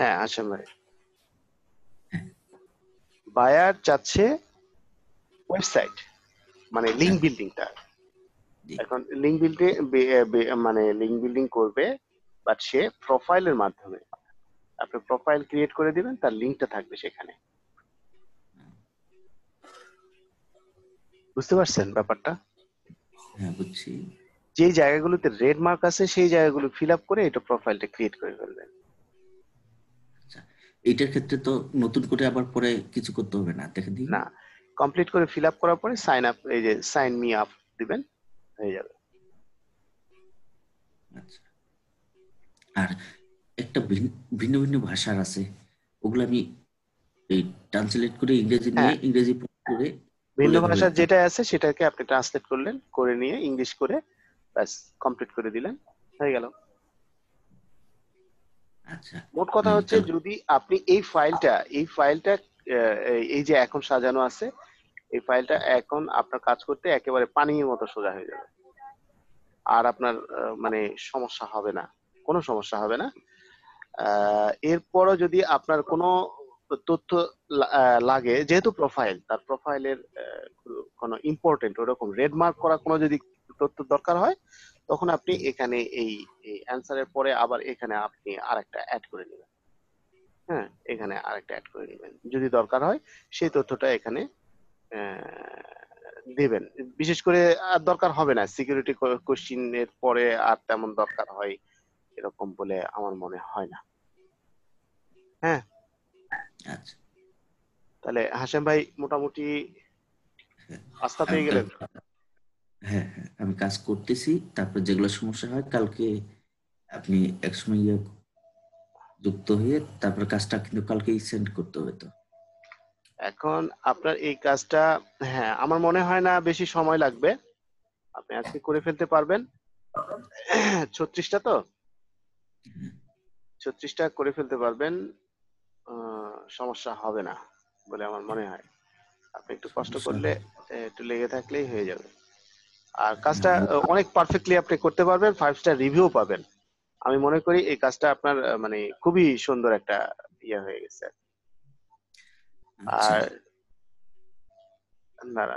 হ্যাঁ আসলে বায়ার চাচ্ছে ওয়েবসাইট মানে লিঙ্ক বিল্ডিংটা এখন লিঙ্ক বিল্ডিং মানে লিঙ্ক বিল্ডিং করবে বাট সে প্রোফাইলের মাধ্যমে আপনি প্রোফাইল ক্রিয়েট করে দিবেন তার লিঙ্কটা থাকবে সেখানে বুঝতে পারছেন ব্যাপারটা হ্যাঁ বুঝছি যে জায়গাগুলোতে রেড মার্ক আছে সেই জায়গাগুলো ফিল আপ করে এটা প্রোফাইলটা ক্রিয়েট করে ফেলবেন এটার ক্ষেত্রে তো নতুন করে আবার পরে কিছু করতে হবে না দেখে দিই না কমপ্লিট করে ফিল আপ করার পরে সাইন আপ এই যে সাইন মি আপ দিবেন হয়ে যাবে আচ্ছা আর একটা ভিন্ন ভিন্ন ভাষার আছে ওগুলো আমি এই ট্রান্সলেট করে ইংরেজি নিয়ে হ্যাঁ। ইংরেজি করে ভিন্ন ভাষা যেটা আছে সেটাকে আপনি ট্রান্সলেট করলেন করে নিয়ে ইংলিশ করে ব্যাস কমপ্লিট করে দিলেন হয়ে গেল আচ্ছা। মোট কথা হচ্ছে যদি আপনি এই ফাইলটা এই ফাইলটা এই যে এখন সাজানো আছে এই ফাইলটা এখন আপনার কাজ করতে একেবারে পানির মতো সোজা হয়ে যাবে আর আপনার মানে সমস্যা হবে না কোনো সমস্যা হবে না এরপরও যদি আপনার কোনো তথ্য লাগে যেহেতু প্রোফাইল তার প্রোফাইলের কোনো ইম্পর্টেন্ট ওরকম রেডমার্ক করা কোনো যদি তথ্য দরকার হয় তখন আপনি এখানে এই অ্যান্সারের পরে আবার এখানে আপনি আরেকটা অ্যাড করে নেবেন হ্যাঁ এখানে আরেকটা অ্যাড করে নেবেন যদি দরকার হয় সেই তথ্যটা এখানে দেবেন বিশেষ করে আর দরকার হবে না সিকিউরিটি কোশ্চিন পরে আর তেমন দরকার হয় এরকম বলে আমার মনে হয় না হ্যাঁ আচ্ছা। তাহলে হাসেম ভাই মোটামুটি আস্থা পেয়ে গেলেন হ্যাঁ, হ্যাঁ আমি কাজ করতেছি তারপর যেগুলো সমস্যা হয় কালকে আপনি একসময় ইয়ে যুক্ত হয়ে তারপর কাজটা কিন্তু কালকেই সেন্ড করতে হবে তো এখন আপনার এই কাজটা হ্যাঁ আমার মনে হয় না বেশি সময় লাগবে আপনি আজকে করে ফেলতে পারবেন ছত্রিশটা তো ছত্রিশটা করে ফেলতে পারবেন সমস্যা হবে না বলে আমার মনে হয় আপনি একটু কষ্ট করলে একটু লেগে থাকলেই হয়ে যাবে আর কাজটা অনেক পারফেক্টলি আপনি করতে পারবেন ফাইভ স্টার রিভিউ পাবেন আমি মনে করি এই কাজটা আপনার মানে খুবই সুন্দর একটা ইয়ে হয়ে গেছে আচ্ছা। আর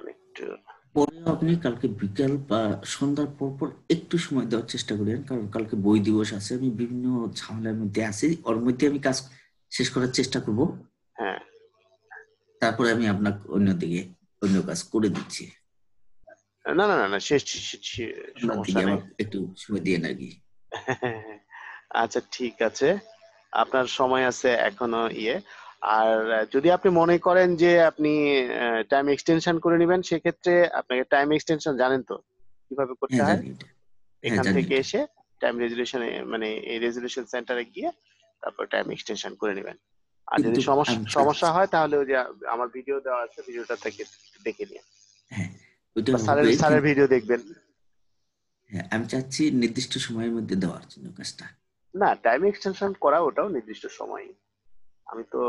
আপনি কালকে বিকাল বা সন্ধ্যার পর পর একটু সময় দেওয়ার চেষ্টা করেন কারণ কালকে বই দিবস আছে আমি বিভিন্ন ঝামেলার মধ্যে আছি ওর মধ্যে আমি কাজ শেষ করার চেষ্টা করব হ্যাঁ তারপরে আমি আপনাকে অন্যদিকে অন্য কাজ করে দিচ্ছি না না না না একটু সময় দিয়ে আচ্ছা ঠিক আছে আপনার সময় আছে এখনো ইয়ে আর যদি আপনি মনে করেন যে আপনি টাইম এক্সটেনশন করে নেবেন সেক্ষেত্রে আপনাকে টাইম এক্সটেনশন জানেন তো কিভাবে করতে হ্যাঁ, হয় হ্যাঁ, এখান থেকে এসে টাইম রেজুলেশনে মানে এই রেজুলেশন সেন্টারে গিয়ে তারপর টাইম এক্সটেনশন করে নেবেন আর যদি সমস্যা আচ্ছা। সমস্যা হয় তাহলে ওই যে আমার ভিডিও দেওয়া আছে ভিডিওটা থেকে দেখে নিয়ে স্যারের ভিডিও দেখবেন হ্যাঁ আমি চাচ্ছি নির্দিষ্ট সময়ের মধ্যে দেওয়ার জন্য কাজটা না টাইম এক্সটেনশন করা ওটাও নির্দিষ্ট সময় আমি তো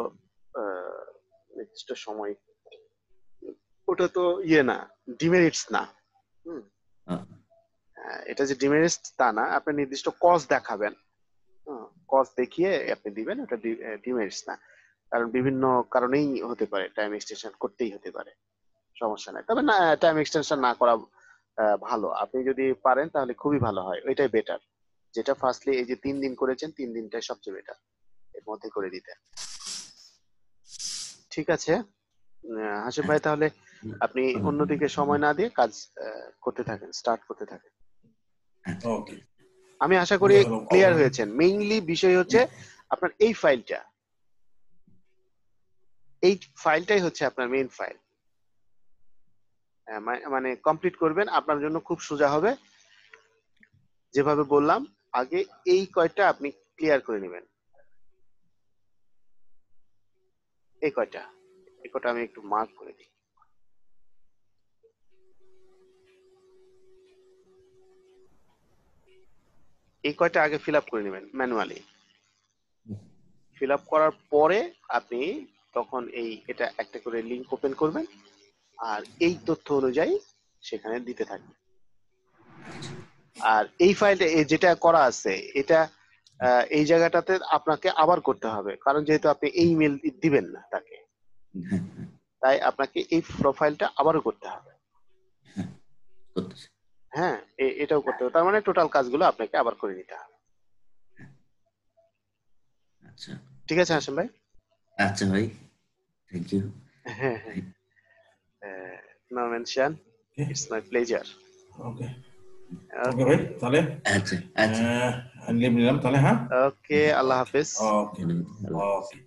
নির্দিষ্ট সময় ওটা তো ইয়ে না ডিমেরিটস না হ্যাঁ, এটা যে ডিমেরিটস তা না আপনি নির্দিষ্ট কজ দেখাবেন কজ দেখিয়ে আপনি দিবেন ওটা ডিমেরিটস না কারণ বিভিন্ন কারণেই হতে পারে টাইম এক্সটেনশন করতেই হতে পারে সমস্যা নাই তবে না টাইম এক্সটেনশন না করা ভালো আপনি যদি পারেন তাহলে খুবই ভালো হয় ওইটাই বেটার যেটা ফার্স্টলি এই যে তিন দিন করেছেন তিন দিনটাই সবচেয়ে বেটার এর মধ্যে করে দিতে ঠিক আছে হাসিফ ভাই তাহলে আপনি অন্যদিকে সময় না দিয়ে কাজ করতে থাকেন স্টার্ট করতে থাকেন ওকে আমি আশা করি ক্লিয়ার হয়েছেন মেইনলি বিষয় হচ্ছে আপনার এই ফাইলটা এই ফাইলটাই হচ্ছে আপনার মেইন ফাইল হ্যাঁ, মানে কমপ্লিট করবেন আপনার জন্য খুব সোজা হবে যেভাবে বললাম আগে এই কয়টা আপনি ক্লিয়ার করে নেবেন এই কয়টা এই কয়টা আমি একটু মার্ক করে দিই এই কয়টা আগে ফিল আপ করে নেবেন ম্যানুয়ালি ফিল আপ করার পরে আপনি তখন এই এটা একটা করে লিঙ্ক ওপেন করবেন আর এই তথ্য অনুযায়ী সেখানে দিতে থাকবে আর এই ফাইলটা যেটা করা আছে এটা এই জায়গাটাতে আপনাকে আবার করতে হবে কারণ যেহেতু আপনি এই ইমেল দিবেন না তাকে তাই আপনাকে এই প্রোফাইলটা আবারও করতে হবে হ্যাঁ এটাও করতে হবে তার মানে টোটাল কাজগুলো আপনাকে আবার করে নিতে হবে আচ্ছা ঠিক আছে আসেন ভাই আচ্ছা ভাই থ্যাংক ইউ হ্যাঁ হ্যাঁ Eh, no mention. It's my pleasure. Okay. Okay, okay. okay. okay. okay. okay. okay. okay. okay. okay. Allah Hafiz. Okay. okay.